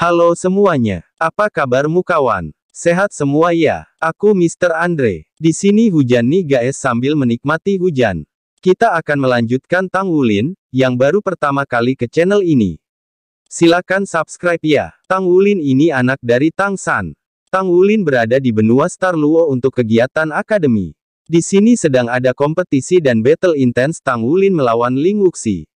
Halo semuanya. Apa kabarmu kawan? Sehat semua ya? Aku Mr. Andre. Di sini hujan nih guys sambil menikmati hujan. Kita akan melanjutkan Tang Wulin, yang baru pertama kali ke channel ini. Silakan subscribe ya. Tang Wulin ini anak dari Tang San. Tang Wulin berada di benua Star Luo untuk kegiatan akademi. Di sini sedang ada kompetisi dan battle intens Tang Wulin melawan Ling Wuxi.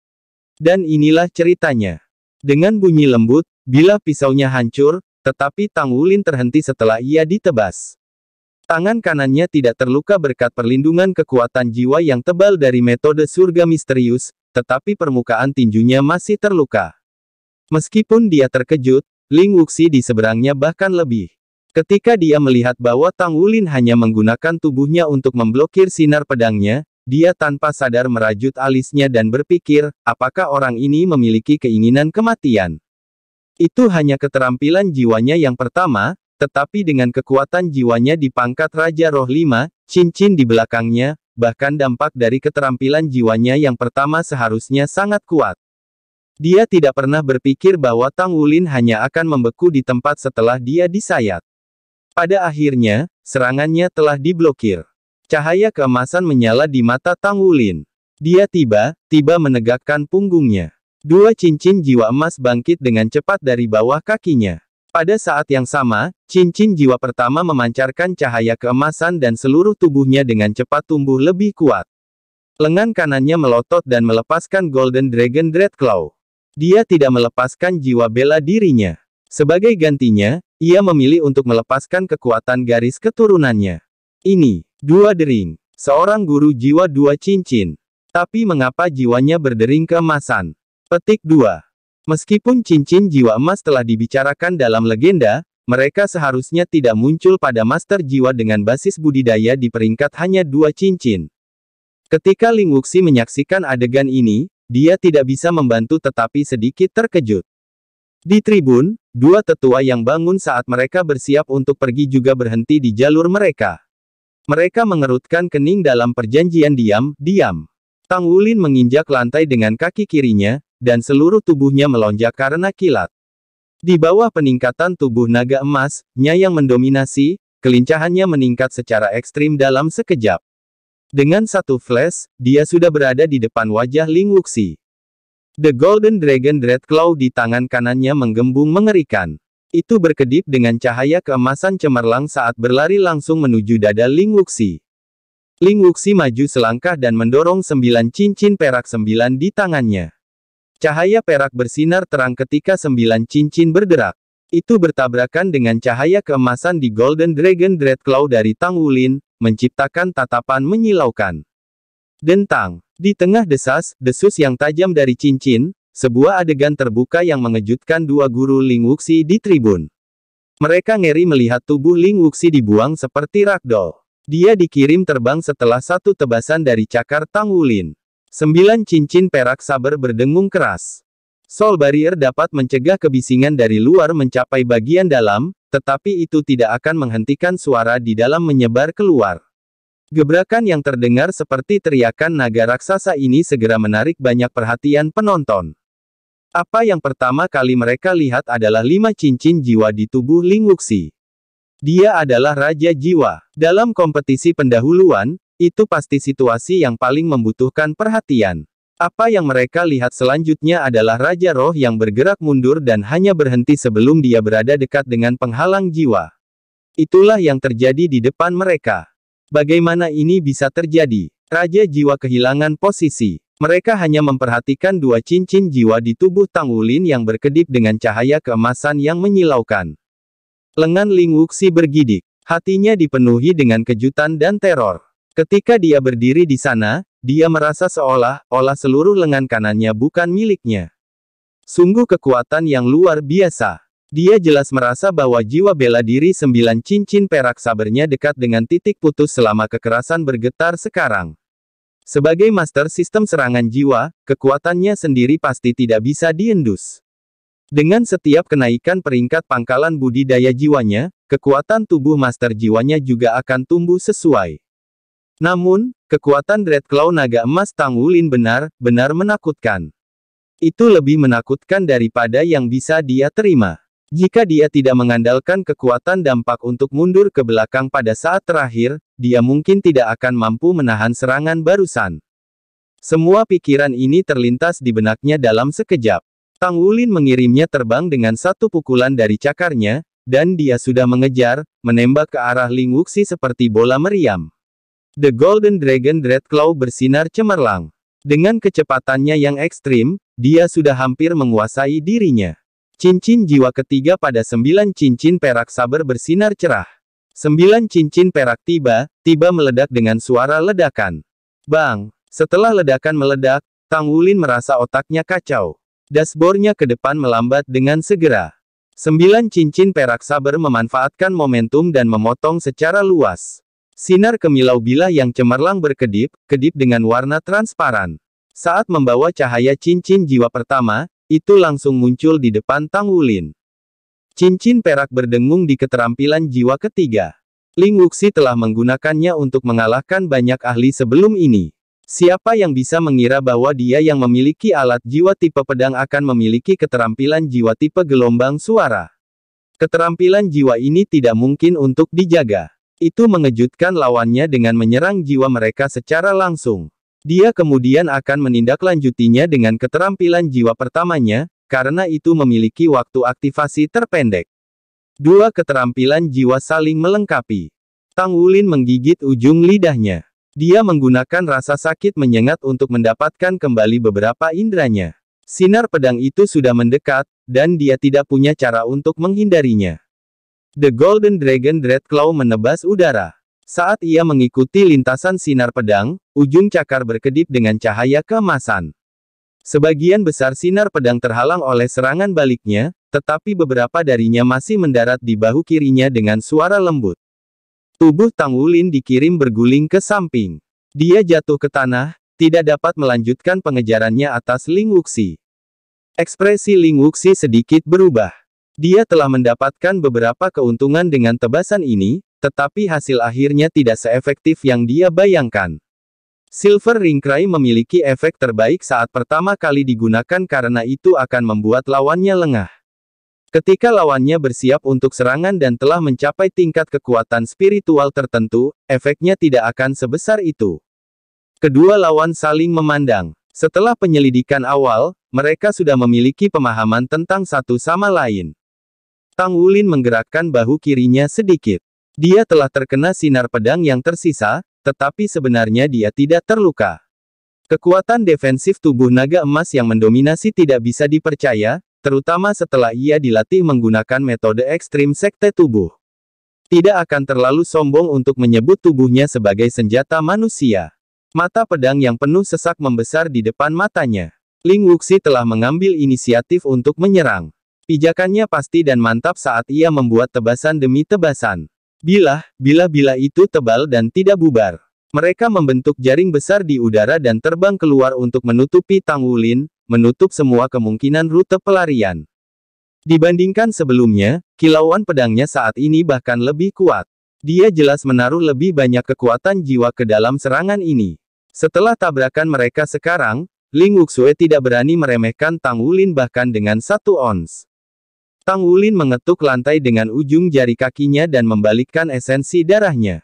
Dan inilah ceritanya. Dengan bunyi lembut, bila pisaunya hancur, tetapi Tang Wulin terhenti setelah ia ditebas. Tangan kanannya tidak terluka berkat perlindungan kekuatan jiwa yang tebal dari metode surga misterius, tetapi permukaan tinjunya masih terluka. Meskipun dia terkejut, Ling Wuxi di seberangnya bahkan lebih. Ketika dia melihat bahwa Tang Wulin hanya menggunakan tubuhnya untuk memblokir sinar pedangnya, dia tanpa sadar merajut alisnya dan berpikir, apakah orang ini memiliki keinginan kematian. Itu hanya keterampilan jiwanya yang pertama, tetapi dengan kekuatan jiwanya di pangkat Raja Roh 5, cincin di belakangnya, bahkan dampak dari keterampilan jiwanya yang pertama seharusnya sangat kuat. Dia tidak pernah berpikir bahwa Tang Wulin hanya akan membeku di tempat setelah dia disayat. Pada akhirnya, serangannya telah diblokir. Cahaya keemasan menyala di mata Tang Wulin. Dia tiba-tiba menegakkan punggungnya. Dua cincin jiwa emas bangkit dengan cepat dari bawah kakinya. Pada saat yang sama, cincin jiwa pertama memancarkan cahaya keemasan dan seluruh tubuhnya dengan cepat tumbuh lebih kuat. Lengan kanannya melotot dan melepaskan Golden Dragon Dread Claw. Dia tidak melepaskan jiwa bela dirinya. Sebagai gantinya, ia memilih untuk melepaskan kekuatan garis keturunannya. Ini, dua dering. Seorang guru jiwa dua cincin. Tapi mengapa jiwanya berdering keemasan? Petik dua. Meskipun cincin jiwa emas telah dibicarakan dalam legenda, mereka seharusnya tidak muncul pada master jiwa dengan basis budidaya di peringkat hanya dua cincin. Ketika Ling Wuxi menyaksikan adegan ini, dia tidak bisa membantu tetapi sedikit terkejut. Di tribun, dua tetua yang bangun saat mereka bersiap untuk pergi juga berhenti di jalur mereka. Mereka mengerutkan kening dalam perjanjian diam-diam. Tang Wulin menginjak lantai dengan kaki kirinya, dan seluruh tubuhnya melonjak karena kilat. Di bawah peningkatan tubuh naga emas, yang mendominasi, kelincahannya meningkat secara ekstrim dalam sekejap. Dengan satu flash, dia sudah berada di depan wajah Ling Wuxi. The Golden Dragon Dreadclaw di tangan kanannya menggembung mengerikan. Itu berkedip dengan cahaya keemasan cemerlang saat berlari langsung menuju dada Ling Wuxi. Ling Wuxi maju selangkah dan mendorong sembilan cincin perak sembilan di tangannya. Cahaya perak bersinar terang ketika sembilan cincin bergerak. Itu bertabrakan dengan cahaya keemasan di Golden Dragon Dreadclaw dari Tang Wulin, menciptakan tatapan menyilaukan. Dentang. Di tengah desas, desus yang tajam dari cincin, sebuah adegan terbuka yang mengejutkan dua guru Ling Wuxi di tribun. Mereka ngeri melihat tubuh Ling Wuxi dibuang seperti ragdoll. Dia dikirim terbang setelah satu tebasan dari cakar Tang Wulin. Sembilan cincin perak saber berdengung keras. Soul barrier dapat mencegah kebisingan dari luar mencapai bagian dalam, tetapi itu tidak akan menghentikan suara di dalam menyebar keluar. Gebrakan yang terdengar seperti teriakan naga raksasa ini segera menarik banyak perhatian penonton. Apa yang pertama kali mereka lihat adalah lima cincin jiwa di tubuh Ling Wuxi. Dia adalah Raja Jiwa. Dalam kompetisi pendahuluan, itu pasti situasi yang paling membutuhkan perhatian. Apa yang mereka lihat selanjutnya adalah Raja Roh yang bergerak mundur dan hanya berhenti sebelum dia berada dekat dengan penghalang jiwa. Itulah yang terjadi di depan mereka. Bagaimana ini bisa terjadi? Raja Jiwa kehilangan posisi. Mereka hanya memperhatikan dua cincin jiwa di tubuh Tang Wulin yang berkedip dengan cahaya keemasan yang menyilaukan. Lengan Ling Wuxi bergidik. Hatinya dipenuhi dengan kejutan dan teror. Ketika dia berdiri di sana, dia merasa seolah-olah seluruh lengan kanannya bukan miliknya. Sungguh kekuatan yang luar biasa. Dia jelas merasa bahwa jiwa bela diri sembilan cincin perak sabernya dekat dengan titik putus selama kekerasan bergetar sekarang. Sebagai master sistem serangan jiwa, kekuatannya sendiri pasti tidak bisa diendus. Dengan setiap kenaikan peringkat pangkalan budidaya jiwanya, kekuatan tubuh master jiwanya juga akan tumbuh sesuai. Namun, kekuatan Red Claw naga emas Wulin benar-benar menakutkan. Itu lebih menakutkan daripada yang bisa dia terima. Jika dia tidak mengandalkan kekuatan dampak untuk mundur ke belakang pada saat terakhir, dia mungkin tidak akan mampu menahan serangan barusan. Semua pikiran ini terlintas di benaknya dalam sekejap. Tang Wulin mengirimnya terbang dengan satu pukulan dari cakarnya, dan dia sudah mengejar, menembak ke arah Ling Wuxi seperti bola meriam. The Golden Dragon Red Dreadclaw bersinar cemerlang. Dengan kecepatannya yang ekstrim, dia sudah hampir menguasai dirinya. Cincin jiwa ketiga pada sembilan cincin perak saber bersinar cerah. Sembilan cincin perak tiba, tiba meledak dengan suara ledakan. Bang! Setelah ledakan meledak, Tang Wulin merasa otaknya kacau. Dasbornya ke depan melambat dengan segera. Sembilan cincin perak saber memanfaatkan momentum dan memotong secara luas. Sinar kemilau bilah yang cemerlang berkedip, kedip dengan warna transparan. Saat membawa cahaya cincin jiwa pertama, itu langsung muncul di depan Tang Wulin. Cincin perak berdengung di keterampilan jiwa ketiga. Ling Wuxi telah menggunakannya untuk mengalahkan banyak ahli sebelum ini. Siapa yang bisa mengira bahwa dia yang memiliki alat jiwa tipe pedang akan memiliki keterampilan jiwa tipe gelombang suara? Keterampilan jiwa ini tidak mungkin untuk dijaga. Itu mengejutkan lawannya dengan menyerang jiwa mereka secara langsung. Dia kemudian akan menindaklanjutinya dengan keterampilan jiwa pertamanya, karena itu memiliki waktu aktivasi terpendek. Dua keterampilan jiwa saling melengkapi. Tang Wulin menggigit ujung lidahnya. Dia menggunakan rasa sakit menyengat untuk mendapatkan kembali beberapa indranya. Sinar pedang itu sudah mendekat, dan dia tidak punya cara untuk menghindarinya. The Golden Dragon Dreadclaw menebas udara. Saat ia mengikuti lintasan sinar pedang, ujung cakar berkedip dengan cahaya kemasan. Sebagian besar sinar pedang terhalang oleh serangan baliknya, tetapi beberapa darinya masih mendarat di bahu kirinya dengan suara lembut. Tubuh Tang Wulin dikirim berguling ke samping. Dia jatuh ke tanah, tidak dapat melanjutkan pengejarannya atas Ling Wuxi. Ekspresi Ling Wuxi sedikit berubah. Dia telah mendapatkan beberapa keuntungan dengan tebasan ini, tetapi hasil akhirnya tidak seefektif yang dia bayangkan. Silver Cry memiliki efek terbaik saat pertama kali digunakan karena itu akan membuat lawannya lengah. Ketika lawannya bersiap untuk serangan dan telah mencapai tingkat kekuatan spiritual tertentu, efeknya tidak akan sebesar itu. Kedua lawan saling memandang. Setelah penyelidikan awal, mereka sudah memiliki pemahaman tentang satu sama lain. Tang Wulin menggerakkan bahu kirinya sedikit. Dia telah terkena sinar pedang yang tersisa, tetapi sebenarnya dia tidak terluka. Kekuatan defensif tubuh naga emas yang mendominasi tidak bisa dipercaya, terutama setelah ia dilatih menggunakan metode ekstrim sekte tubuh. Tidak akan terlalu sombong untuk menyebut tubuhnya sebagai senjata manusia. Mata pedang yang penuh sesak membesar di depan matanya. Ling Wuxi telah mengambil inisiatif untuk menyerang. Pijakannya pasti dan mantap saat ia membuat tebasan demi tebasan. Bilah, bila-bila itu tebal dan tidak bubar. Mereka membentuk jaring besar di udara dan terbang keluar untuk menutupi Tang Wulin, menutup semua kemungkinan rute pelarian. Dibandingkan sebelumnya, kilauan pedangnya saat ini bahkan lebih kuat. Dia jelas menaruh lebih banyak kekuatan jiwa ke dalam serangan ini. Setelah tabrakan mereka sekarang, Ling Wuxue tidak berani meremehkan Tang Wulin bahkan dengan satu ons. Tang Wulin mengetuk lantai dengan ujung jari kakinya dan membalikkan esensi darahnya.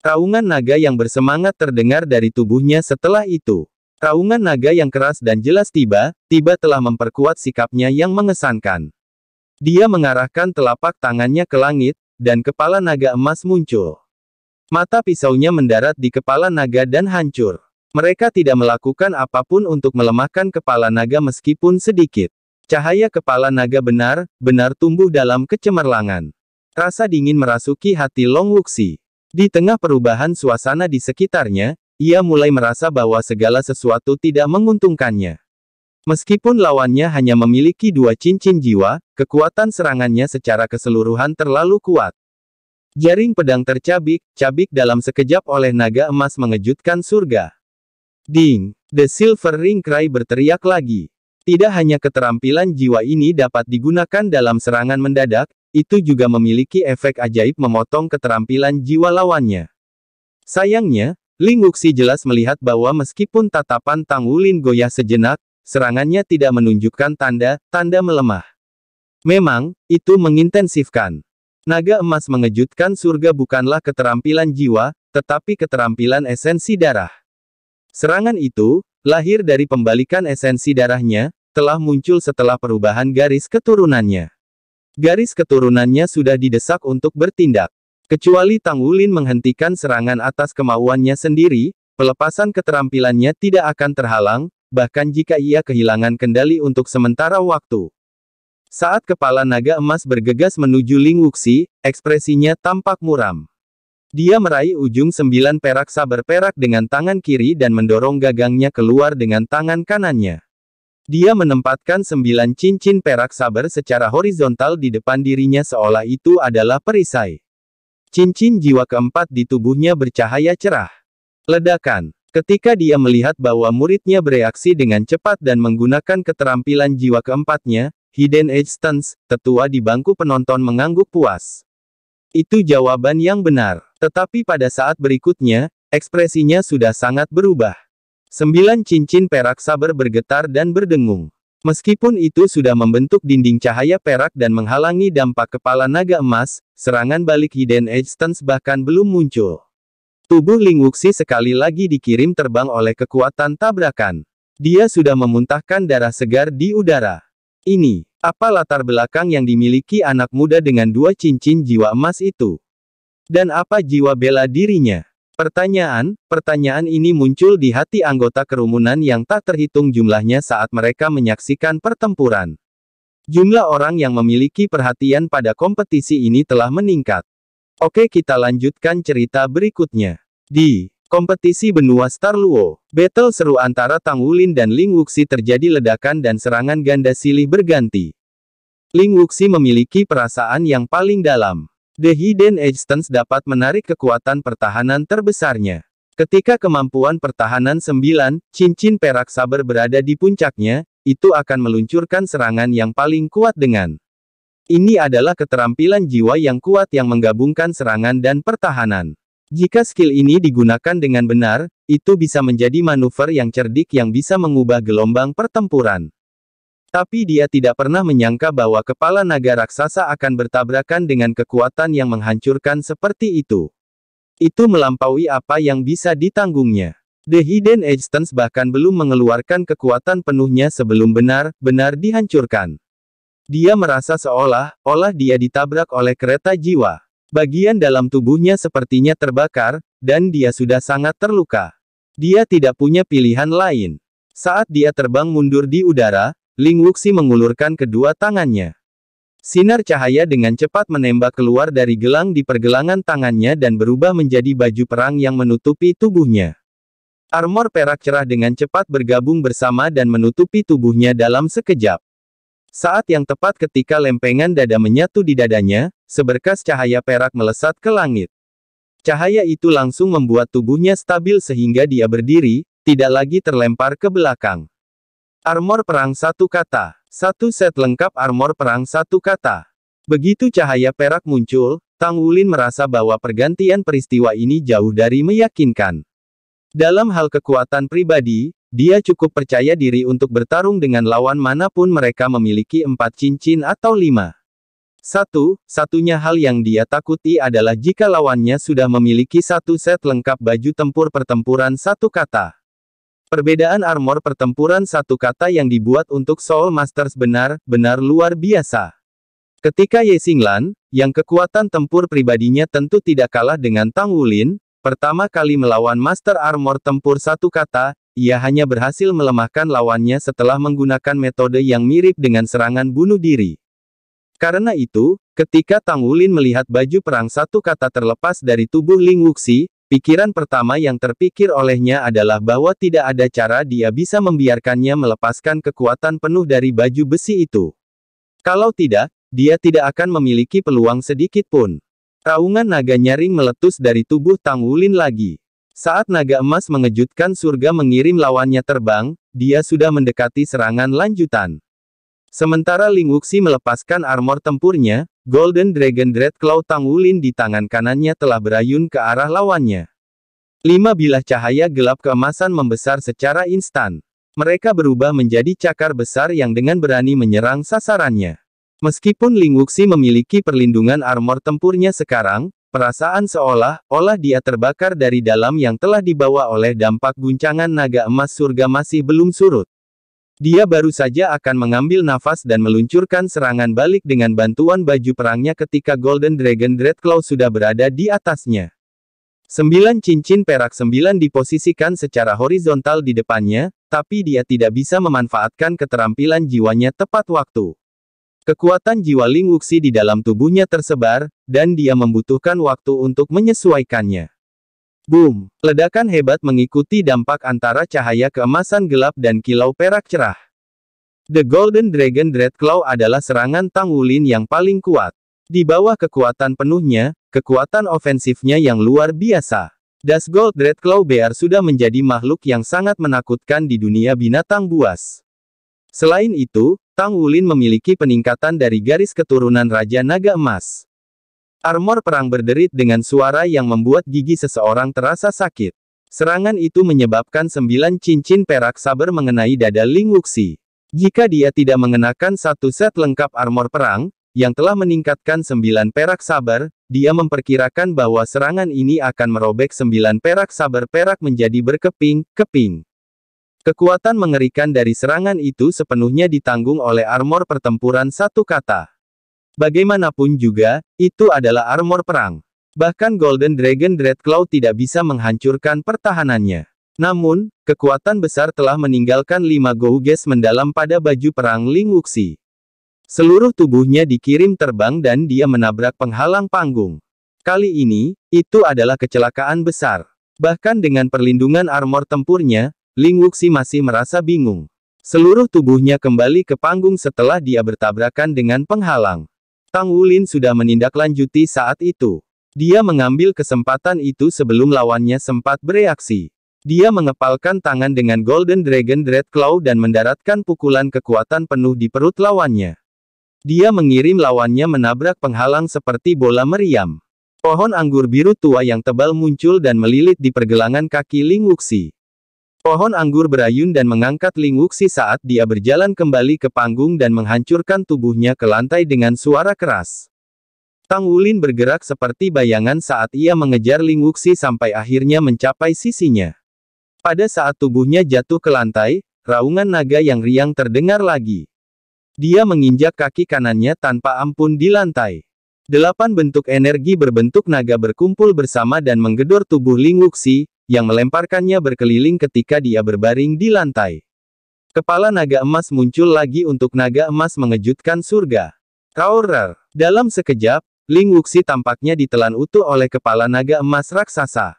Raungan naga yang bersemangat terdengar dari tubuhnya setelah itu. Raungan naga yang keras dan jelas tiba, tiba telah memperkuat sikapnya yang mengesankan. Dia mengarahkan telapak tangannya ke langit, dan kepala naga emas muncul. Mata pisaunya mendarat di kepala naga dan hancur. Mereka tidak melakukan apapun untuk melemahkan kepala naga meskipun sedikit. Cahaya kepala naga benar-benar tumbuh dalam kecemerlangan. Rasa dingin merasuki hati Long Wuxi. Di tengah perubahan suasana di sekitarnya, ia mulai merasa bahwa segala sesuatu tidak menguntungkannya. Meskipun lawannya hanya memiliki dua cincin jiwa, kekuatan serangannya secara keseluruhan terlalu kuat. Jaring pedang tercabik-cabik dalam sekejap oleh naga emas mengejutkan surga. Ding! The Silver Ring Cry berteriak lagi. Tidak hanya keterampilan jiwa ini dapat digunakan dalam serangan mendadak, itu juga memiliki efek ajaib memotong keterampilan jiwa lawannya. Sayangnya, Ling Wuxi jelas melihat bahwa meskipun tatapan Tang Wulin goyah sejenak, serangannya tidak menunjukkan tanda-tanda melemah. Memang, itu mengintensifkan. Naga emas mengejutkan surga bukanlah keterampilan jiwa, tetapi keterampilan esensi darah. Serangan itu, lahir dari pembalikan esensi darahnya, telah muncul setelah perubahan garis keturunannya. Garis keturunannya sudah didesak untuk bertindak. Kecuali Tang Wulin menghentikan serangan atas kemauannya sendiri, pelepasan keterampilannya tidak akan terhalang, bahkan jika ia kehilangan kendali untuk sementara waktu. Saat kepala naga emas bergegas menuju Ling Wuxi, ekspresinya tampak muram. Dia meraih ujung sembilan perak saber perak dengan tangan kiri dan mendorong gagangnya keluar dengan tangan kanannya. Dia menempatkan sembilan cincin perak saber secara horizontal di depan dirinya seolah itu adalah perisai. Cincin jiwa keempat di tubuhnya bercahaya cerah. Ledakan. Ketika dia melihat bahwa muridnya bereaksi dengan cepat dan menggunakan keterampilan jiwa keempatnya, Hidden Edge Stance, tetua di bangku penonton mengangguk puas. Itu jawaban yang benar. Tetapi pada saat berikutnya, ekspresinya sudah sangat berubah. Sembilan cincin perak sabar bergetar dan berdengung. Meskipun itu sudah membentuk dinding cahaya perak dan menghalangi dampak kepala naga emas, serangan balik Hidden Edgestance bahkan belum muncul. Tubuh Ling Wuxi sekali lagi dikirim terbang oleh kekuatan tabrakan. Dia sudah memuntahkan darah segar di udara. Ini, apa latar belakang yang dimiliki anak muda dengan dua cincin jiwa emas itu? Dan apa jiwa bela dirinya? Pertanyaan, pertanyaan ini muncul di hati anggota kerumunan yang tak terhitung jumlahnya saat mereka menyaksikan pertempuran. Jumlah orang yang memiliki perhatian pada kompetisi ini telah meningkat. Oke kita lanjutkan cerita berikutnya. Di kompetisi benua Star Luo, battle seru antara Tang Wulin dan Ling Wuxi terjadi ledakan dan serangan ganda silih berganti. Ling Wuxi memiliki perasaan yang paling dalam. The Hidden Existence dapat menarik kekuatan pertahanan terbesarnya. Ketika kemampuan pertahanan 9, cincin perak saber berada di puncaknya, itu akan meluncurkan serangan yang paling kuat dengan. Ini adalah keterampilan jiwa yang kuat yang menggabungkan serangan dan pertahanan. Jika skill ini digunakan dengan benar, itu bisa menjadi manuver yang cerdik yang bisa mengubah gelombang pertempuran. Tapi dia tidak pernah menyangka bahwa kepala naga raksasa akan bertabrakan dengan kekuatan yang menghancurkan seperti itu. Itu melampaui apa yang bisa ditanggungnya. The Hidden Agents bahkan belum mengeluarkan kekuatan penuhnya sebelum benar-benar dihancurkan. Dia merasa seolah-olah dia ditabrak oleh kereta jiwa. Bagian dalam tubuhnya sepertinya terbakar, dan dia sudah sangat terluka. Dia tidak punya pilihan lain. Saat dia terbang mundur di udara, Ling Wuxi mengulurkan kedua tangannya. Sinar cahaya dengan cepat menembak keluar dari gelang di pergelangan tangannya dan berubah menjadi baju perang yang menutupi tubuhnya. Armor perak cerah dengan cepat bergabung bersama dan menutupi tubuhnya dalam sekejap. Saat yang tepat ketika lempengan dada menyatu di dadanya, seberkas cahaya perak melesat ke langit. Cahaya itu langsung membuat tubuhnya stabil sehingga dia berdiri, tidak lagi terlempar ke belakang. Armor perang satu kata. Satu set lengkap armor perang satu kata. Begitu cahaya perak muncul, Tang Wulin merasa bahwa pergantian peristiwa ini jauh dari meyakinkan. Dalam hal kekuatan pribadi, dia cukup percaya diri untuk bertarung dengan lawan manapun mereka memiliki empat cincin atau lima. Satu, satunya hal yang dia takuti adalah jika lawannya sudah memiliki satu set lengkap baju tempur pertempuran satu kata. Perbedaan armor pertempuran satu kata yang dibuat untuk Soul Masters benar-benar luar biasa. Ketika Ye Xinglan, yang kekuatan tempur pribadinya tentu tidak kalah dengan Tang Wulin, pertama kali melawan Master Armor tempur satu kata, ia hanya berhasil melemahkan lawannya setelah menggunakan metode yang mirip dengan serangan bunuh diri. Karena itu, ketika Tang Wulin melihat baju perang satu kata terlepas dari tubuh Ling Wuxi, Pikiran pertama yang terpikir olehnya adalah bahwa tidak ada cara dia bisa membiarkannya melepaskan kekuatan penuh dari baju besi itu. Kalau tidak, dia tidak akan memiliki peluang sedikit pun. Raungan naga nyaring meletus dari tubuh Tang Wulin lagi. Saat naga emas mengejutkan surga mengirim lawannya terbang, dia sudah mendekati serangan lanjutan. Sementara Ling Wuxi melepaskan armor tempurnya, Golden Dragon Dread Claw Tang Wulin di tangan kanannya telah berayun ke arah lawannya. Lima bilah cahaya gelap keemasan membesar secara instan. Mereka berubah menjadi cakar besar yang dengan berani menyerang sasarannya. Meskipun Ling Wuxi memiliki perlindungan armor tempurnya sekarang, perasaan seolah-olah dia terbakar dari dalam yang telah dibawa oleh dampak guncangan naga emas surga masih belum surut. Dia baru saja akan mengambil nafas dan meluncurkan serangan balik dengan bantuan baju perangnya ketika Golden Dragon Dreadclaw sudah berada di atasnya. Sembilan cincin perak sembilan diposisikan secara horizontal di depannya, tapi dia tidak bisa memanfaatkan keterampilan jiwanya tepat waktu. Kekuatan jiwa Ling Wuxi di dalam tubuhnya tersebar, dan dia membutuhkan waktu untuk menyesuaikannya. Boom! Ledakan hebat mengikuti dampak antara cahaya keemasan gelap dan kilau perak cerah. The Golden Dragon Dreadclaw adalah serangan Tang Wulin yang paling kuat. Di bawah kekuatan penuhnya, kekuatan ofensifnya yang luar biasa. Das Gold Dreadclaw BR sudah menjadi makhluk yang sangat menakutkan di dunia binatang buas. Selain itu, Tang Wulin memiliki peningkatan dari garis keturunan Raja Naga Emas. Armor perang berderit dengan suara yang membuat gigi seseorang terasa sakit. Serangan itu menyebabkan sembilan cincin perak saber mengenai dada Ling Wuxi. Jika dia tidak mengenakan satu set lengkap armor perang, yang telah meningkatkan sembilan perak saber, dia memperkirakan bahwa serangan ini akan merobek sembilan perak saber perak menjadi berkeping-keping. Kekuatan mengerikan dari serangan itu sepenuhnya ditanggung oleh armor pertempuran satu kata. Bagaimanapun juga, itu adalah armor perang. Bahkan Golden Dragon Dreadclaw tidak bisa menghancurkan pertahanannya. Namun, kekuatan besar telah meninggalkan lima Gouges mendalam pada baju perang Ling Wuxi. Seluruh tubuhnya dikirim terbang dan dia menabrak penghalang panggung. Kali ini, itu adalah kecelakaan besar. Bahkan dengan perlindungan armor tempurnya, Ling Wuxi masih merasa bingung. Seluruh tubuhnya kembali ke panggung setelah dia bertabrakan dengan penghalang. Tang Wulin sudah menindaklanjuti saat itu. Dia mengambil kesempatan itu sebelum lawannya sempat bereaksi. Dia mengepalkan tangan dengan Golden Dragon Dread Claw dan mendaratkan pukulan kekuatan penuh di perut lawannya. Dia mengirim lawannya menabrak penghalang seperti bola meriam. Pohon anggur biru tua yang tebal muncul dan melilit di pergelangan kaki Ling Wuxi. Pohon anggur berayun dan mengangkat Ling Wuxi saat dia berjalan kembali ke panggung dan menghancurkan tubuhnya ke lantai dengan suara keras. Tang Wulin bergerak seperti bayangan saat ia mengejar Ling Wuxi sampai akhirnya mencapai sisinya. Pada saat tubuhnya jatuh ke lantai, raungan naga yang riang terdengar lagi. Dia menginjak kaki kanannya tanpa ampun di lantai. Delapan bentuk energi berbentuk naga berkumpul bersama dan menggedor tubuh Ling Wuxi, yang melemparkannya berkeliling ketika dia berbaring di lantai. Kepala naga emas muncul lagi untuk naga emas mengejutkan surga. Kaurer. Dalam sekejap, Ling Wuxi tampaknya ditelan utuh oleh kepala naga emas raksasa.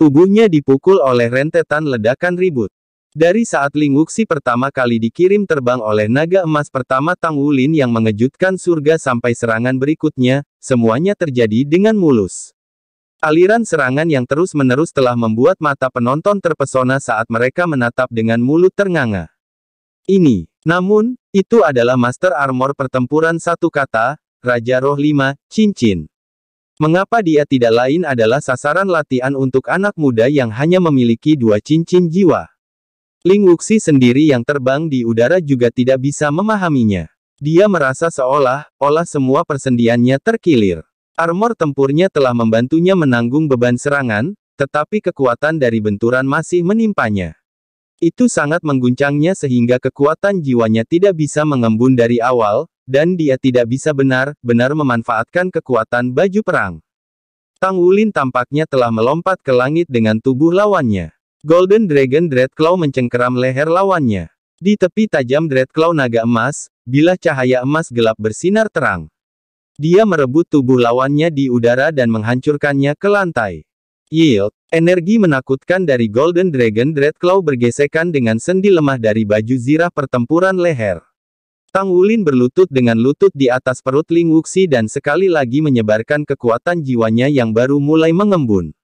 Tubuhnya dipukul oleh rentetan ledakan ribut. Dari saat Ling Wuxi pertama kali dikirim terbang oleh naga emas pertama Tang Wulin yang mengejutkan surga sampai serangan berikutnya, semuanya terjadi dengan mulus. Aliran serangan yang terus-menerus telah membuat mata penonton terpesona saat mereka menatap dengan mulut ternganga. Ini, namun, itu adalah Master Armor pertempuran satu kata, Raja Roh Lima Cincin. Mengapa dia tidak lain adalah sasaran latihan untuk anak muda yang hanya memiliki dua cincin jiwa? Ling Wuxi sendiri yang terbang di udara juga tidak bisa memahaminya. Dia merasa seolah, olah semua persendiannya terkilir. Armor tempurnya telah membantunya menanggung beban serangan, tetapi kekuatan dari benturan masih menimpanya. Itu sangat mengguncangnya sehingga kekuatan jiwanya tidak bisa mengembun dari awal, dan dia tidak bisa benar-benar memanfaatkan kekuatan baju perang. Tang Wulin tampaknya telah melompat ke langit dengan tubuh lawannya. Golden Dragon Dreadclaw mencengkeram leher lawannya. Di tepi tajam Dreadclaw naga emas, bilah cahaya emas gelap bersinar terang. Dia merebut tubuh lawannya di udara dan menghancurkannya ke lantai. Yield, energi menakutkan dari Golden Dragon Dreadclaw bergesekan dengan sendi lemah dari baju zirah pertempuran leher. Tang Wulin berlutut dengan lutut di atas perut Ling Wuxi dan sekali lagi menyebarkan kekuatan jiwanya yang baru mulai mengembun.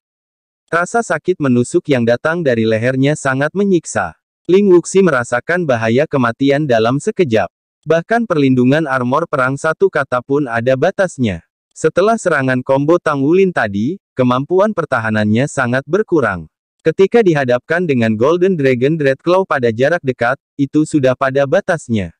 Rasa sakit menusuk yang datang dari lehernya sangat menyiksa. Ling Wuxi merasakan bahaya kematian dalam sekejap. Bahkan perlindungan armor perang satu kata pun ada batasnya. Setelah serangan combo Tang Wulin tadi, kemampuan pertahanannya sangat berkurang. Ketika dihadapkan dengan Golden Dragon Claw pada jarak dekat, itu sudah pada batasnya.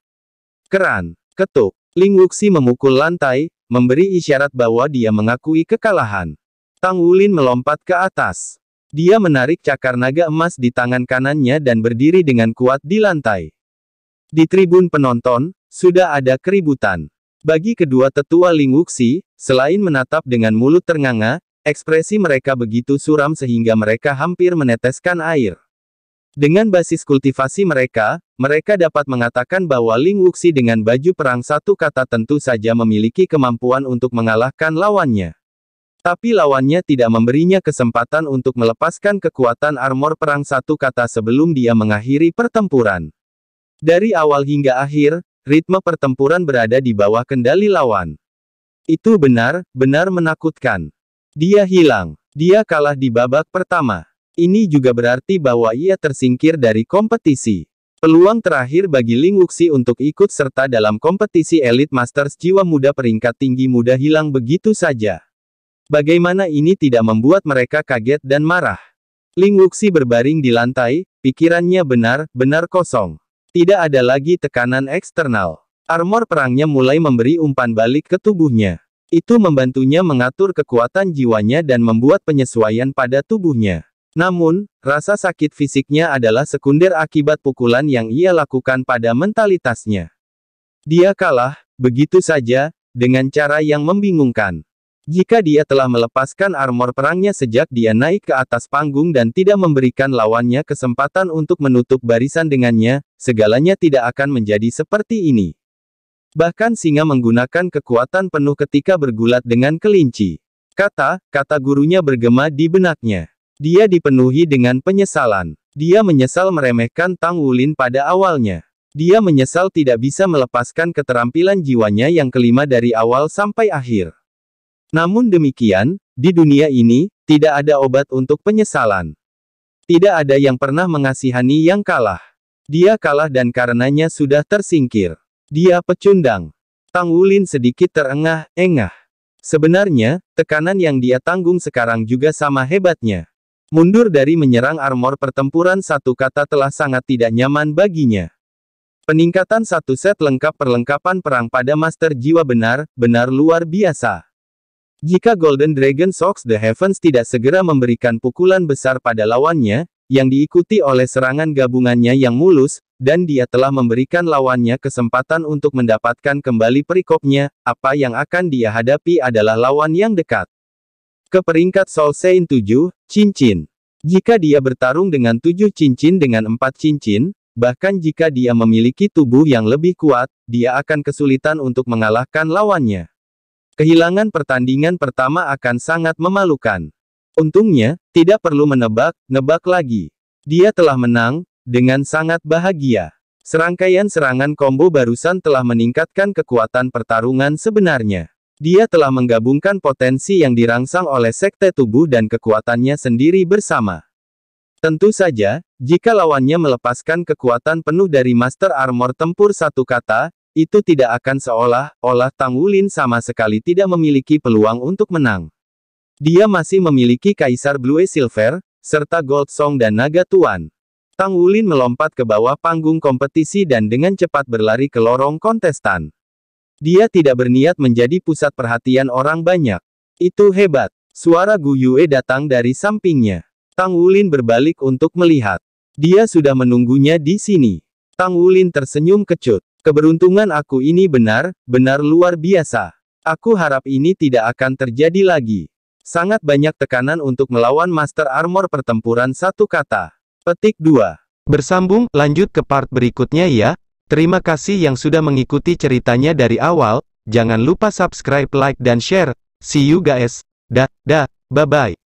Keran, ketuk, Ling Wuxi memukul lantai, memberi isyarat bahwa dia mengakui kekalahan. Tang Wulin melompat ke atas. Dia menarik cakar naga emas di tangan kanannya dan berdiri dengan kuat di lantai. Di tribun penonton, sudah ada keributan. Bagi kedua tetua Ling Wuxi, selain menatap dengan mulut ternganga, ekspresi mereka begitu suram sehingga mereka hampir meneteskan air. Dengan basis kultivasi mereka, mereka dapat mengatakan bahwa Ling Wuxi dengan baju perang satu kata tentu saja memiliki kemampuan untuk mengalahkan lawannya. Tapi lawannya tidak memberinya kesempatan untuk melepaskan kekuatan armor perang satu kata sebelum dia mengakhiri pertempuran. Dari awal hingga akhir, ritme pertempuran berada di bawah kendali lawan. Itu benar, benar menakutkan. Dia hilang. Dia kalah di babak pertama. Ini juga berarti bahwa ia tersingkir dari kompetisi. Peluang terakhir bagi Ling Wuxi untuk ikut serta dalam kompetisi elit Masters jiwa muda peringkat tinggi muda hilang begitu saja. Bagaimana ini tidak membuat mereka kaget dan marah? Ling Wuxi berbaring di lantai, pikirannya benar-benar kosong. Tidak ada lagi tekanan eksternal. Armor perangnya mulai memberi umpan balik ke tubuhnya. Itu membantunya mengatur kekuatan jiwanya dan membuat penyesuaian pada tubuhnya. Namun, rasa sakit fisiknya adalah sekunder akibat pukulan yang ia lakukan pada mentalitasnya. Dia kalah, begitu saja, dengan cara yang membingungkan. Jika dia telah melepaskan armor perangnya sejak dia naik ke atas panggung dan tidak memberikan lawannya kesempatan untuk menutup barisan dengannya, segalanya tidak akan menjadi seperti ini. Bahkan singa menggunakan kekuatan penuh ketika bergulat dengan kelinci. Kata, kata gurunya bergema di benaknya. Dia dipenuhi dengan penyesalan. Dia menyesal meremehkan Tang Wulin pada awalnya. Dia menyesal tidak bisa melepaskan keterampilan jiwanya yang kelima dari awal sampai akhir. Namun demikian, di dunia ini, tidak ada obat untuk penyesalan. Tidak ada yang pernah mengasihani yang kalah. Dia kalah dan karenanya sudah tersingkir. Dia pecundang. Tang Wulin sedikit terengah-engah. Sebenarnya, tekanan yang dia tanggung sekarang juga sama hebatnya. Mundur dari menyerang armor pertempuran satu kata telah sangat tidak nyaman baginya. Peningkatan satu set lengkap perlengkapan perang pada Master Jiwa benar, benar luar biasa. Jika Golden Dragon Sox The Heavens tidak segera memberikan pukulan besar pada lawannya, yang diikuti oleh serangan gabungannya yang mulus, dan dia telah memberikan lawannya kesempatan untuk mendapatkan kembali perikopnya, apa yang akan dia hadapi adalah lawan yang dekat. Ke peringkat Soul Saint 7, Cincin. Jika dia bertarung dengan 7 cincin dengan 4 cincin, bahkan jika dia memiliki tubuh yang lebih kuat, dia akan kesulitan untuk mengalahkan lawannya. Kehilangan pertandingan pertama akan sangat memalukan. Untungnya, tidak perlu menebak-nebak lagi. Dia telah menang, dengan sangat bahagia. Serangkaian serangan combo barusan telah meningkatkan kekuatan pertarungan sebenarnya. Dia telah menggabungkan potensi yang dirangsang oleh sekte tubuh dan kekuatannya sendiri bersama. Tentu saja, jika lawannya melepaskan kekuatan penuh dari Master Armor Tempur satu kata, itu tidak akan seolah-olah Tang Wulin sama sekali tidak memiliki peluang untuk menang. Dia masih memiliki Kaisar Blue Silver, serta Gold Song dan Naga Tuan. Tang Wulin melompat ke bawah panggung kompetisi dan dengan cepat berlari ke lorong kontestan. Dia tidak berniat menjadi pusat perhatian orang banyak. Itu hebat. Suara Gu Yue datang dari sampingnya. Tang Wulin berbalik untuk melihat. Dia sudah menunggunya di sini. Tang Wulin tersenyum kecut. Keberuntungan aku ini benar, benar luar biasa. Aku harap ini tidak akan terjadi lagi. Sangat banyak tekanan untuk melawan Master Armor pertempuran satu kata. Petik 2. Bersambung, lanjut ke part berikutnya ya. Terima kasih yang sudah mengikuti ceritanya dari awal. Jangan lupa subscribe, like, dan share. See you guys. Dah, dah, bye-bye.